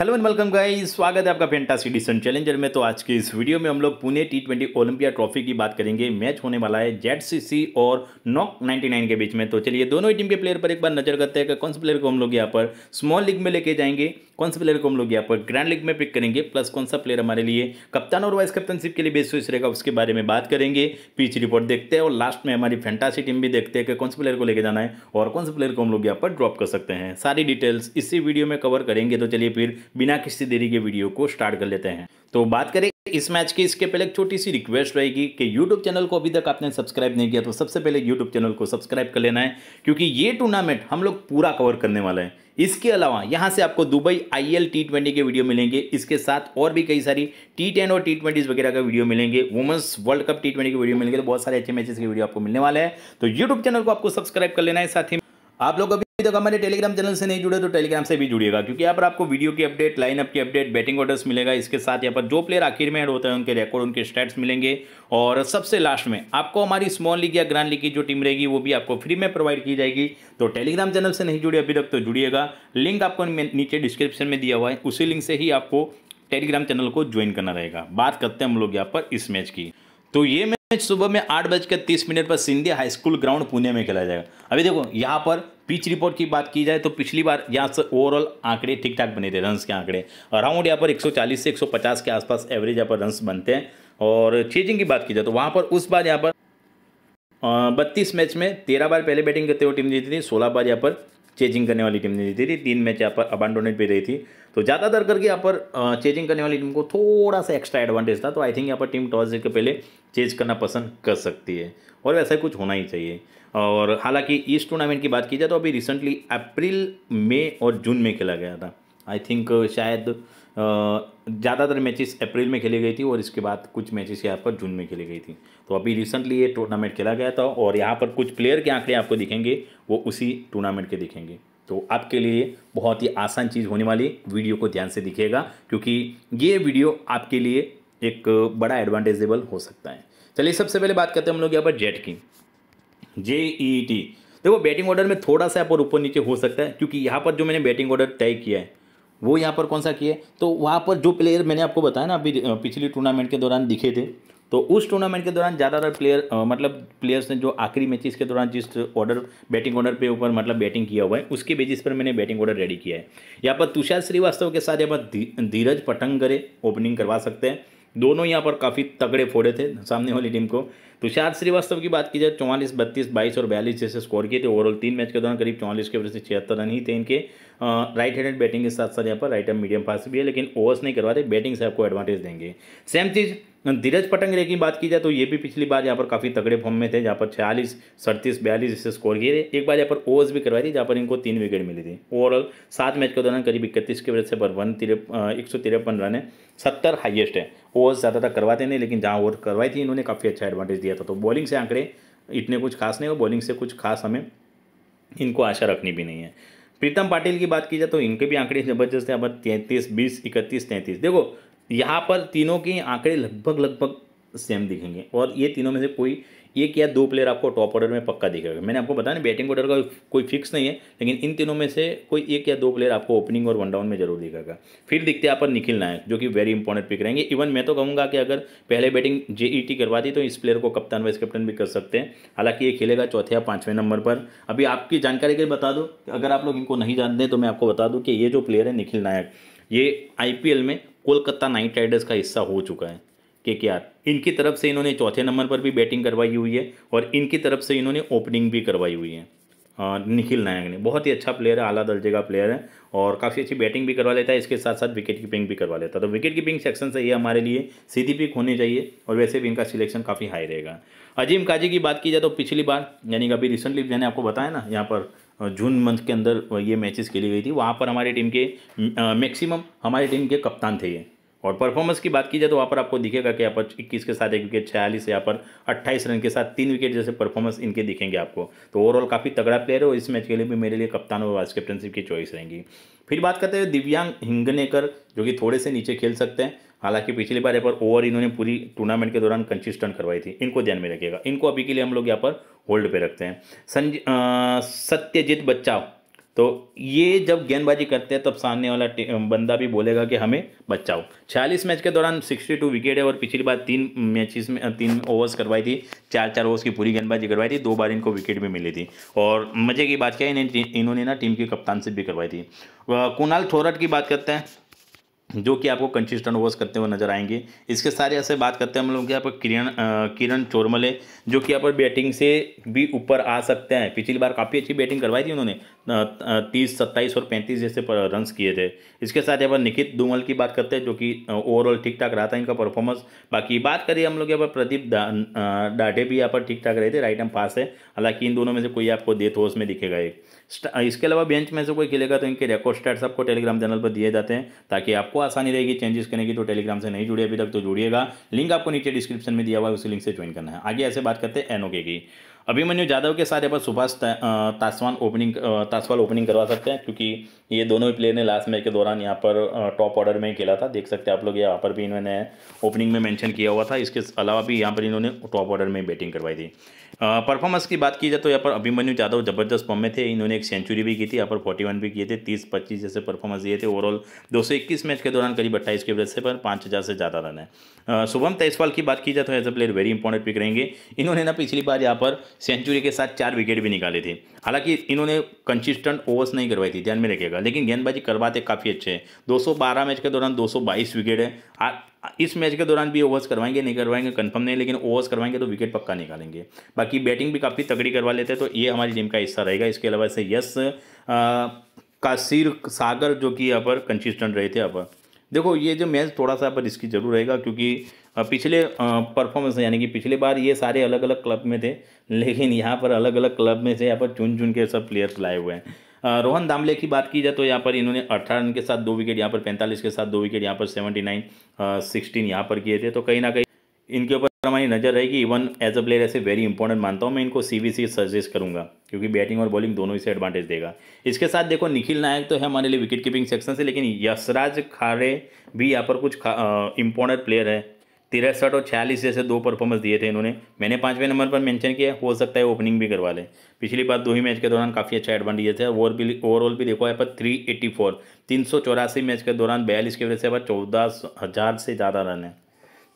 hello and welcome guys स्वागत है आपका फेंटासी डिसन चैलेंजर में तो आज के इस वीडियो में हम लोग Pune T twenty Olympia trophy की बात करेंगे मैच होने वाला है जेड सी सी और नॉक 99 के बीच में तो चलिए दोनों ही टीम के प्लेयर पर एक बार नजर करते हैं कि कौन से प्लेयर को हम लोग यहाँ पर स्मॉल लीग में लेके जाएंगे कौन से प्लेयर को हम लोग यहाँ पर ग्रैंड लीग में पिक करेंगे प्लस कौन सा प्लेयर हमारे लिए कप्तान और वाइस कप्तानशिप के लिए बेस्ट चॉइस रहेगा उसके बारे में बात करेंगे पिच रिपोर्ट देखते हैं और लास्ट में हमारी फैंटासी टीम भी देखते हैं कि कौन से प्लेयर को लेके जाना है और कौन से प्लेयर को हम लोग यहाँ पर ड्रॉप कर सकते हैं सारी डिटेल्स इसी वीडियो में कवर करेंगे तो चलिए फिर बिना किसी देरी के वीडियो को स्टार्ट कर लेते हैं तो बात करें इस मैच की इसके पहले एक छोटी सी रिक्वेस्ट रहेगी कि YouTube चैनल को अभी तक आपने सब्सक्राइब नहीं किया तो सबसे पहले YouTube चैनल को सब्सक्राइब कर लेना है क्योंकि ये टूर्नामेंट हम लोग पूरा कवर करने वाले हैं इसके अलावा यहाँ से आपको Dubai I L T twenty के वीडियो मिलेंगे इसके साथ और भी कई सारी टी टेन और टी ट्वेंटीज़ वगैरह का वीडियो मिलेंगे women's world cup T twenty के वीडियो मिलेंगे तो बहुत सारे अच्छे मैचेस के वीडियो आपको मिलने वाले हैं तो यूट्यूब चैनल को आपको सब्सक्राइब कर लेना है साथ ही आप लोग अभी तक तो हमारे टेलीग्राम चैनल से नहीं जुड़े तो टेलीग्राम से भी जुड़िएगा क्योंकि यहाँ पर आपको वीडियो की अपडेट लाइनअप की अपडेट बैटिंग ऑर्डर्स मिलेगा इसके साथ यहाँ पर जो प्लेयर आखिर में ऐड होते हैं उनके रिकॉर्ड उनके स्टैट्स मिलेंगे और सबसे लास्ट में आपको हमारी स्मॉल लीग या ग्रांड लीग की जो टीम रहेगी वो भी आपको फ्री में प्रोवाइड की जाएगी तो टेलीग्राम चैनल से नहीं जुड़े अभी तक तो जुड़िएगा लिंक आपको नीचे डिस्क्रिप्शन में दिया हुआ है उसी लिंक से ही आपको टेलीग्राम चैनल को ज्वाइन करना रहेगा बात करते हैं हम लोग यहाँ पर इस मैच की तो ये मैच सुबह में आठ बजकर तीस मिनट पर Scindia high school ground Pune में खेला जाएगा अभी देखो यहाँ पर पिच रिपोर्ट की बात की जाए तो पिछली बार यहाँ से ओवरऑल आंकड़े ठीक ठाक बने थे रन्स के आंकड़े अराउंड यहाँ पर 140 से 150 के आसपास एवरेज यहाँ पर रन्स बनते हैं और चेजिंग की बात की जाए तो वहाँ पर उस बार यहाँ पर बत्तीस मैच में तेरह बार पहले बैटिंग करते हुए टीम जीती थी सोलह बार यहाँ पर चेजिंग करने वाली टीम ने जीती थी तीन मैच यहाँ पर अबांडोनेट भी रही थी तो ज़्यादातर करके यहाँ पर चेजिंग करने वाली टीम को थोड़ा सा एक्स्ट्रा एडवांटेज था तो आई थिंक यहाँ पर टीम टॉस जीत के पहले चेज करना पसंद कर सकती है और वैसा कुछ होना ही चाहिए और हालांकि इस टूर्नामेंट की बात की जाए तो अभी रिसेंटली अप्रैल मई और जून में खेला गया था आई थिंक शायद ज़्यादातर मैचेस अप्रैल में खेली गई थी और इसके बाद कुछ मैचेस यहाँ पर जून में खेली गई थी तो अभी रिसेंटली ये टूर्नामेंट खेला गया था और यहाँ पर कुछ प्लेयर के आंकड़े आपको दिखेंगे वो उसी टूर्नामेंट के दिखेंगे तो आपके लिए बहुत ही आसान चीज़ होने वाली वीडियो को ध्यान से दिखेगा क्योंकि ये वीडियो आपके लिए एक बड़ा एडवांटेजेबल हो सकता है चलिए सबसे पहले बात करते हैं हम लोग यहाँ पर जेट की जे ई टी देखो बैटिंग ऑर्डर में थोड़ा सा यहाँ पर ऊपर नीचे हो सकता है क्योंकि यहाँ पर जो मैंने बैटिंग ऑर्डर तय किया है वो यहाँ पर कौन सा किया है तो वहाँ पर जो प्लेयर मैंने आपको बताया ना अभी पिछली टूर्नामेंट के दौरान दिखे थे तो उस टूर्नामेंट के दौरान ज़्यादातर प्लेयर मतलब प्लेयर्स ने जो आखिरी मैचेस के दौरान जिस ऑर्डर बैटिंग ऑर्डर पे ऊपर मतलब बैटिंग किया हुआ है उसके बेसिस पर मैंने बैटिंग ऑर्डर रेडी किया है यहाँ पर तुषार श्रीवास्तव के साथ यहाँ पर धीरज पटंगरे ओपनिंग करवा सकते हैं दोनों यहाँ पर काफ़ी तगड़े फोड़े थे सामने वाली टीम को तुषार श्रीवास्तव की बात की जाए चौवालीस बत्तीस बाईस और बयालीस जैसे स्कोर किए थे ओवरऑल तीन मैच के दौरान करीब चौवालीस के ओवर से छिहत्तर रन ही थे इनके राइट हैंडेड बैटिंग के साथ साथ यहाँ पर राइट एंड मीडियम फास्ट भी है लेकिन ओवर्स नहीं करवाते बैटिंग से आपको एडवांटेज देंगे सेम चीज़ धीरज पटंगरे की बात की जाए तो ये भी पिछली बार यहाँ पर काफ़ी तगड़े फॉर्म में थे जहाँ पर छियालीस सड़तीस बयालीस इससे स्कोर किए थे एक बार यहाँ पर ओवर्स भी करवाई थी जहाँ पर इनको तीन विकेट मिली थी ओवरऑल सात मैच के दौरान करीब इकतीस के वजह से वन तिरप एक सौ तिरपन रन है सत्तर हाइएस्ट है ओवर्स ज़्यादातर करवाते नहीं लेकिन जहाँ ओवर करवाई थी इन्होंने काफ़ी अच्छा एडवांटेज दिया था तो बॉलिंग से आंकड़े इतने कुछ खास नहीं हो बॉलिंग से कुछ खास हमें इनको आशा रखनी भी नहीं है प्रीतम पाटिल की बात की जाए तो इनके भी आंकड़े ज़बरदस्त है अब तैंतीस बीस इकतीस तैंतीस देखो यहाँ पर तीनों के आंकड़े लगभग लगभग सेम दिखेंगे और ये तीनों में से कोई एक या दो प्लेयर आपको टॉप ऑर्डर में पक्का दिखेगा मैंने आपको बताया ना बैटिंग ऑर्डर का कोई फिक्स नहीं है लेकिन इन तीनों में से कोई एक या दो प्लेयर आपको ओपनिंग और वन डाउन में जरूर दिखेगा फिर दिखते हैं आप पर निखिल नायक जो कि वेरी इंपॉर्टेंट पिक रहेंगे इवन मैं तो कहूँगा कि अगर पहले बैटिंग जे करवा दी तो इस प्लेयर को कप्तान वाइस कैप्टन भी कर सकते हैं हालांकि ये खेलेगा चौथे या पाँचवें नंबर पर अभी आपकी जानकारी के लिए बता दो अगर आप लोग इनको नहीं जानते तो मैं आपको बता दूँ कि ये जो प्लेयर है निखिल नायक ये आई में कोलकाता नाइट राइडर्स का हिस्सा हो चुका है के के आर इनकी तरफ से इन्होंने चौथे नंबर पर भी बैटिंग करवाई हुई है और इनकी तरफ से इन्होंने ओपनिंग भी करवाई हुई है निखिल नायक ने बहुत ही अच्छा प्लेयर है आला दर्जे का प्लेयर है और काफ़ी अच्छी बैटिंग भी करवा लेता है इसके साथ साथ विकेट कीपिंग भी करवा लेता है तो विकेट कीपिंग सेक्शन से ये हमारे लिए सीधी पिक होनी चाहिए और वैसे भी इनका सिलेक्शन काफ़ी हाई रहेगा अजीम काजी की बात की जाए तो पिछली बार यानी कि अभी रिसेंटली मैंने आपको बताया ना यहाँ पर जून मंथ के अंदर ये मैचेस खेली गई थी वहाँ पर हमारी टीम के मैक्सिमम हमारी टीम के कप्तान थे ये और परफॉर्मेंस की बात की जाए तो वहाँ पर आपको दिखेगा कि यहाँ पर इक्कीस के साथ एक विकेट छियालीस यहाँ पर अट्ठाईस रन के साथ तीन विकेट जैसे परफॉर्मेंस इनके दिखेंगे आपको तो ओवरऑल काफ़ी तगड़ा प्लेयर है और इस मैच के लिए भी मेरे लिए कप्तान और वाइस कैप्टनशिप की चॉइस रहेंगी फिर बात करते हैं दिव्यांग हिंगनेकर जो कि थोड़े से नीचे खेल सकते हैं हालांकि पिछली बार यहाँ पर ओवर इन्होंने पूरी टूर्नामेंट के दौरान कंसिस्टेंट करवाई थी इनको ध्यान में रखिएगा इनको अभी के लिए हम लोग यहाँ पर होल्ड पे रखते हैं संज सत्यजीत बच्चा तो ये जब गेंदबाजी करते हैं तब सामने वाला बंदा भी बोलेगा कि हमें बचाओ छियालीस मैच के दौरान 62 विकेट है और पिछली बार तीन मैचेस में तीन ओवर्स करवाई थी चार चार ओवर्स की पूरी गेंदबाजी करवाई थी दो बार इनको विकेट भी मिली थी और मज़े की बात क्या है इन्होंने ना टीम की कप्तान से भी करवाई थी कुणाल थोरट की बात करते हैं जो कि आपको कंसिस्टेंट वॉश करते हुए नजर आएंगे इसके सारे ऐसे बात करते हैं हम लोग कि यहाँ पर किरण किरण चोरमले जो कि यहाँ पर बैटिंग से भी ऊपर आ सकते हैं पिछली बार काफ़ी अच्छी बैटिंग करवाई थी उन्होंने तीस सत्ताईस और पैंतीस जैसे रन्स किए थे इसके साथ यहाँ पर निखित दुमल की बात करते हैं जो कि ओवरऑल ठीक ठाक रहा था इनका परफॉर्मेंस बाकी बात करिए हम लोग यहाँ पर प्रदीप डाढ़े भी यहाँ पर ठीक ठाक रहे थे राइट एम पास है हालांकि इन दोनों में से कोई आपको डेथ होस तो में दिखेगा एक इसके अलावा बेंच में से कोई खेलेगा तो इनके रिकॉर्ड स्टार्ट आपको टेलीग्राम चैनल पर दिए जाते हैं ताकि आपको आपको आसानी रहेगी चेंजेस करने की तो टेलीग्राम से नहीं जुड़े अभी तक तो जुड़िएगा लिंक आपको नीचे डिस्क्रिप्शन में दिया हुआ है उसी लिंक से ज्वाइन करना है आगे ऐसे बात करते हैं एनओके की अभिमन्यु यादव के साथ यहाँ पर सुभाष तासवान ओपनिंग तासवाल ओपनिंग करवा सकते हैं क्योंकि ये दोनों ही प्लेयर ने लास्ट मैच के दौरान यहाँ पर टॉप ऑर्डर में ही खेला था देख सकते हैं आप लोग यहाँ पर भी इन्होंने ओपनिंग में मेंशन किया हुआ था इसके अलावा भी यहाँ पर इन्होंने टॉप ऑर्डर में बैटिंग करवाई थी परफॉर्मेंस की बात की जाए तो यहाँ पर अभिमन्यु यादव जबरदस्त फॉर्म में थे इन्होंने एक सेंचुरी भी की थी यहाँ पर फोर्टी वन भी किए थे तीस पच्चीस जैसे परफॉर्मेंस दिए थे ओवरऑल दो सौ इक्कीस मैच के दौरान करीब अट्ठाईस के वजह से पर पाँच हज़ार से ज़्यादा रन है शुभम तेजवाल की बात की जाए तो as a player very important pick रहेंगे इन्होंने ना पिछली बार यहाँ पर सेंचुरी के साथ चार विकेट भी निकाले थे हालांकि इन्होंने कंसिस्टेंट ओवर्स नहीं करवाई थी ध्यान में रखिएगा लेकिन गेंदबाजी करवाते काफ़ी अच्छे हैं 212 मैच के दौरान 222 विकेट है आ, इस मैच के दौरान भी ओवर्स करवाएंगे नहीं करवाएंगे कंफर्म नहीं लेकिन ओवर्स करवाएंगे तो विकेट पक्का निकालेंगे बाकी बैटिंग भी काफ़ी तगड़ी करवा लेते हैं तो ये हमारी टीम का हिस्सा रहेगा इसके अलावा से यस कासिर सागर जो कि यहाँ पर कंसिस्टेंट रहे थे यहाँ पर देखो ये जो मैच थोड़ा सा पर इसकी जरूर रहेगा क्योंकि पिछले परफॉर्मेंस यानी कि पिछले बार ये सारे अलग अलग क्लब में थे लेकिन यहाँ पर अलग अलग क्लब में से यहाँ पर चुन चुन के सब प्लेयर्स लाए हुए हैं रोहन दामले की बात की जाए तो यहाँ पर इन्होंने अट्ठारह रन के साथ दो विकेट यहाँ पर पैंतालीस के साथ दो विकेट यहाँ पर सेवेंटी नाइन सिक्सटीन यहाँ पर किए थे तो कहीं ना कहीं इनके ऊपर हमारी नज़र रहेगी इवन एज अ प्लेयर ऐसे वेरी इंपॉर्टेंट मानता हूँ मैं इनको सी से सजेस्ट करूँगा क्योंकि बैटिंग और बॉलिंग दोनों ही से एडवांटेज देगा इसके साथ देखो निखिल नायक तो है हमारे लिए विकेट कीपिंग सेक्शन से लेकिन यशराज खारे भी यहाँ पर कुछ इंपॉर्टेंट प्लेयर है तिरसठ और छियालीस जैसे दो परफॉर्मेंस दिए थे इन्होंने मैंने पाँचवें नंबर पर मेंशन किया हो सकता है ओपनिंग भी करवा लें पिछली बार दो ही मैच के दौरान काफ़ी अच्छा एडवांटेज थे ओवर भी ओवरऑल भी देखो यहाँ पर थ्री एट्टी फोर तीन सौ चौरासी मैच के दौरान बयालीस के वजह से यहाँ पर चौदह हज़ार से ज़्यादा रन है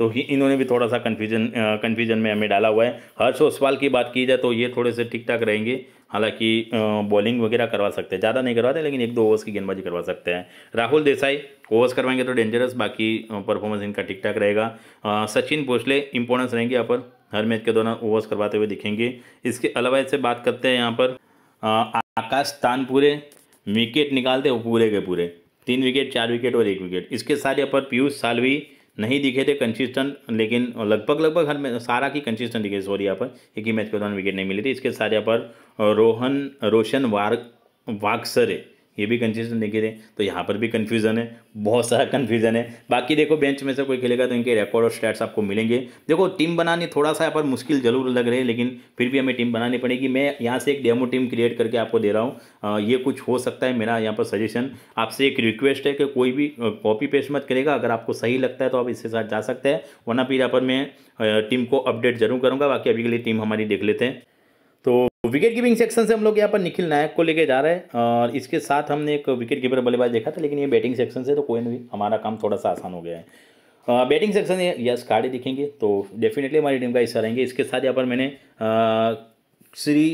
तो इन्होंने भी थोड़ा सा कन्फ्यूजन कन्फ्यूजन में हमें डाला हुआ है हर्ष ओसवाल की बात की जाए तो ये थोड़े से ठीक ठाक रहेंगे हालांकि बॉलिंग वगैरह करवा सकते हैं ज़्यादा नहीं करवाते लेकिन एक दो ओवर्स की गेंदबाजी करवा सकते हैं राहुल देसाई ओवर्स करवाएंगे तो डेंजरस बाकी परफॉर्मेंस इनका ठीक ठाक रहेगा सचिन भोसले इंपॉर्टेंस रहेंगे यहाँ पर हर मैच के दौरान ओवर्स करवाते हुए दिखेंगे इसके अलावा इससे बात करते हैं यहाँ पर आकाश तानपुरे विकेट निकालते पूरे के पूरे तीन विकेट चार विकेट और एक विकेट इसके साथ यहाँ पर पीयूष सालवी नहीं दिखे थे कंसिस्टेंट लेकिन लगभग लगभग हर सारा की कंसिस्टेंट दिखे सॉरी यहाँ पर एक ही मैच के दौरान विकेट नहीं मिली थी इसके साथ यहाँ पर रोहन रोशन वार वाक्सरे ये भी कंसिस्टेंट देखे थे तो यहाँ पर भी कन्फ्यूजन है बहुत सारा कन्फ्यूजन है बाकी देखो बेंच में से कोई खेलेगा तो इनके रिकॉर्ड और स्टैट्स आपको मिलेंगे देखो टीम बनानी थोड़ा सा यहाँ पर मुश्किल जरूर लग रही है लेकिन फिर भी हमें टीम बनानी पड़ेगी मैं यहाँ से एक डेमो टीम क्रिएट करके आपको दे रहा हूँ ये कुछ हो सकता है मेरा यहाँ पर सजेशन आपसे एक रिक्वेस्ट है कि कोई भी कॉपी पेस्ट मत करेगा अगर आपको सही लगता है तो आप इसके साथ जा सकते हैं वरना फिर यहाँ पर मैं टीम को अपडेट जरूर करूँगा बाकी अभी के लिए टीम हमारी देख लेते हैं विकेट कीपिंग सेक्शन से हम लोग यहाँ पर निखिल नायक को लेके जा रहे हैं और इसके साथ हमने एक विकेट कीपर बल्लेबाज देखा था लेकिन ये बैटिंग सेक्शन से तो कोई भी हमारा काम थोड़ा सा आसान हो गया है बैटिंग सेक्शन यस कार्ड दिखेंगे तो डेफिनेटली हमारी टीम का हिस्सा रहेंगे इसके साथ यहाँ पर मैंने श्री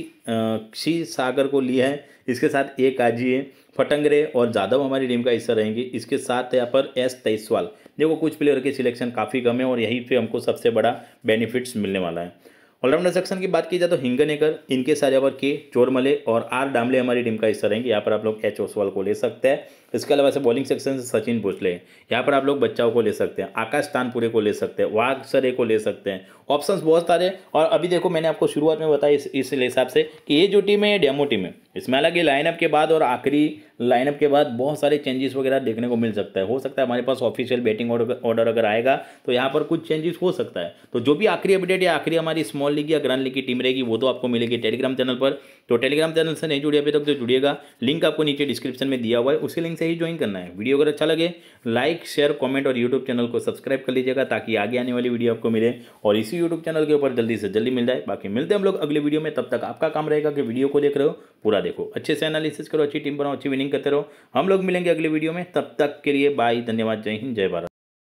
श्री सागर को लिया है इसके साथ ए काजी है फटंगरे और जादव हमारी टीम का हिस्सा रहेंगे इसके साथ यहाँ पर एस तेईसवाल देखो कुछ प्लेयर के सिलेक्शन काफ़ी कम है और यहीं पे हमको सबसे बड़ा बेनिफिट्स मिलने वाला है ऑलराउंडर सेक्शन की बात की जाए तो हिंगनेकर इनके सारे ओवर के चोरमले और आर डामले हमारी टीम का हिस्सा रहेंगे यहाँ पर आप लोग एच ओसवाल को ले सकते हैं इसके अलावा से बॉलिंग सेक्शन से सचिन भोसले यहाँ पर आप लोग बच्चाओं को ले सकते हैं आकाश तानपुरे को ले सकते हैं वाघ सरे को ले सकते हैं ऑप्शंस बहुत सारे और अभी देखो मैंने आपको शुरुआत में बताया इस इस हिसाब से कि ये जो टीम है ये डेमो टीम है इसमें हालांकि लाइनअप के बाद और आखिरी लाइनअप के बाद बहुत सारे चेंजेस वगैरह देखने को मिल सकता है हो सकता है हमारे पास ऑफिशियल बैटिंग ऑर्डर अगर आएगा तो यहाँ पर कुछ चेंजेस हो सकता है तो जो भी आखिरी अपडेट या आखिरी हमारी स्मॉल लीग या ग्रांड लीग की टीम रहेगी वो तो आपको मिलेगी टेलीग्राम चैनल पर तो टेलीग्राम चैनल से नहीं जुड़े अभी तक तो जुड़िएगा लिंक आपको नीचे डिस्क्रिप्शन में दिया हुआ है उसी लिंक से ही ज्वाइन करना है वीडियो अगर अच्छा लगे लाइक शेयर कमेंट और यूट्यूब चैनल को सब्सक्राइब कर लीजिएगा ताकि आगे आने वाली वीडियो आपको मिले और इसी यूट्यूब चैनल के ऊपर जल्दी से जल्दी मिल जाए बाकी मिलते हैं हम लोग अगले वीडियो में तब तक आपका काम रहेगा कि वीडियो को देख रहे हो पूरा देखो अच्छे से एनालिसिस करो अच्छी टीम बनाओ अच्छी विनिंग करते रहो हम लोग मिलेंगे अगले वीडियो में तब तक के लिए बाय धन्यवाद जय हिंद जय भारत